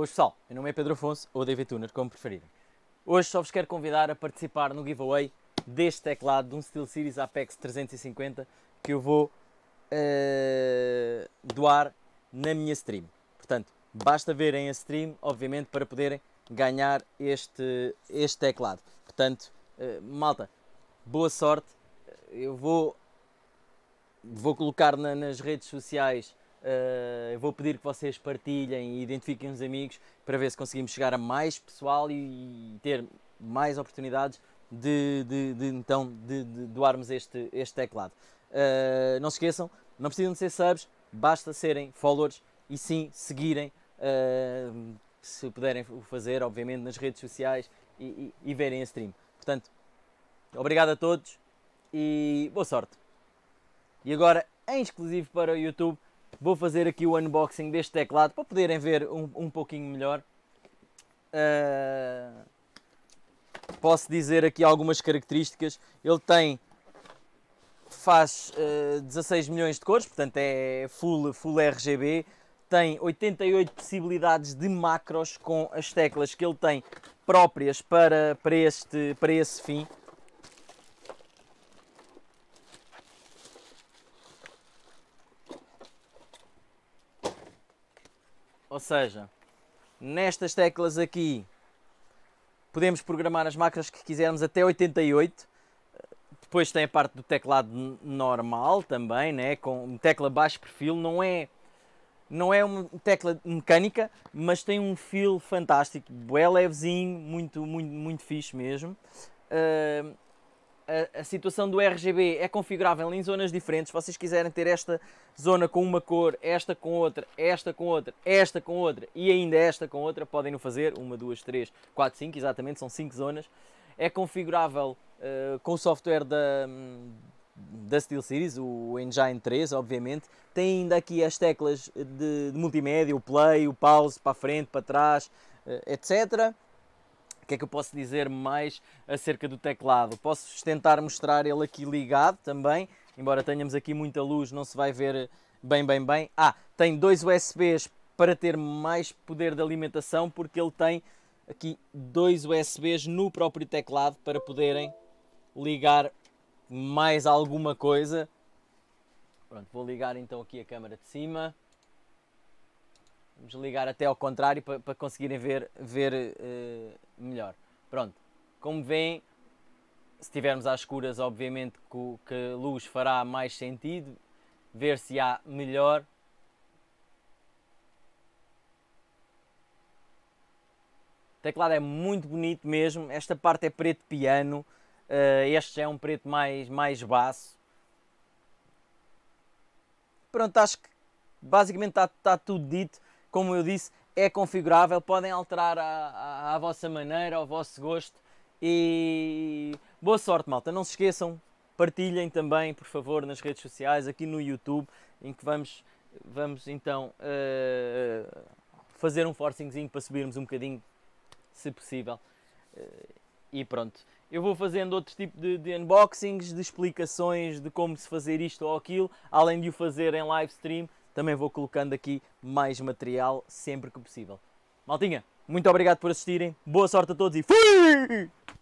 Boas pessoal, meu nome é Pedro Afonso ou David Tuner, como preferirem. Hoje só vos quero convidar a participar no giveaway deste teclado de um SteelSeries Apex 350 que eu vou uh, doar na minha stream. Portanto, basta verem a stream, obviamente, para poderem ganhar este, este teclado. Portanto, uh, malta, boa sorte. Eu vou, vou colocar na, nas redes sociais Uh, eu vou pedir que vocês partilhem e identifiquem os amigos para ver se conseguimos chegar a mais pessoal e, e ter mais oportunidades de, de, de então de, de, doarmos este, este teclado. Uh, não se esqueçam, não precisam de ser subs, basta serem followers e sim seguirem, uh, se puderem o fazer, obviamente, nas redes sociais e, e, e verem a stream. Portanto, obrigado a todos e boa sorte. E agora, em exclusivo para o YouTube, Vou fazer aqui o unboxing deste teclado para poderem ver um, um pouquinho melhor. Uh, posso dizer aqui algumas características. Ele tem faz uh, ah, 16 milhões de cores, portanto é full, full RGB. Tem 88 possibilidades de macros com as teclas que ele tem próprias para, para, este, para esse fim. Ou seja, nestas teclas aqui podemos programar as máquinas que quisermos até 88. Depois tem a parte do teclado normal também, né? com tecla baixo perfil. Não é, não é uma tecla mecânica, mas tem um feel fantástico, bem levezinho, muito, muito, muito fixe mesmo. Uh, a, a, situação do RGB é configurável em zonas diferentes. Se vocês quiserem ter esta zona com uma cor, esta com outra, esta com outra, esta com outra e ainda esta com outra, podem no fazer. Uma, duas, três, quatro, cinco, exatamente, são cinco zonas. É configurável uh, com o software da, da SteelSeries, o Engine 3, obviamente. Tem ainda aqui as teclas de, de multimédia, o play, o pause, para frente, para trás, uh, eh, etc que é que eu posso dizer mais acerca do teclado? Posso tentar mostrar ele aqui ligado também, embora tenhamos aqui muita luz, não se vai ver bem, bem, bem. Ah, tem dois USBs para ter mais poder de alimentação, porque ele tem aqui dois USBs no próprio teclado para poderem ligar mais alguma coisa. Pronto, vou ligar então aqui a câmera de cima desligar até ao contrário para, para conseguirem ver, ver uh, melhor. Pronto, como veem, se estivermos às escuras, obviamente que, que luz fará mais sentido, ver se há melhor. O teclado é muito bonito mesmo, esta parte é preto piano, uh, este é um preto mais, mais baço. Pronto, acho que basicamente está, está tudo dito como eu disse, é configurável, podem alterar à, à, à vossa maneira, ao vosso gosto. E boa sorte, malta. Não se esqueçam, partilhem também, por favor, nas redes sociais, aqui no YouTube, em que vamos, vamos então uh, fazer um forcingzinho para subirmos um bocadinho, se possível. Uh, e pronto. Eu vou fazendo outro tipo de, de, unboxings, de explicações de como se fazer isto ou aquilo, além de o fazer em live stream também vou colocando aqui mais material sempre que possível. Maltinha, muito obrigado por assistirem, boa sorte a todos e fui!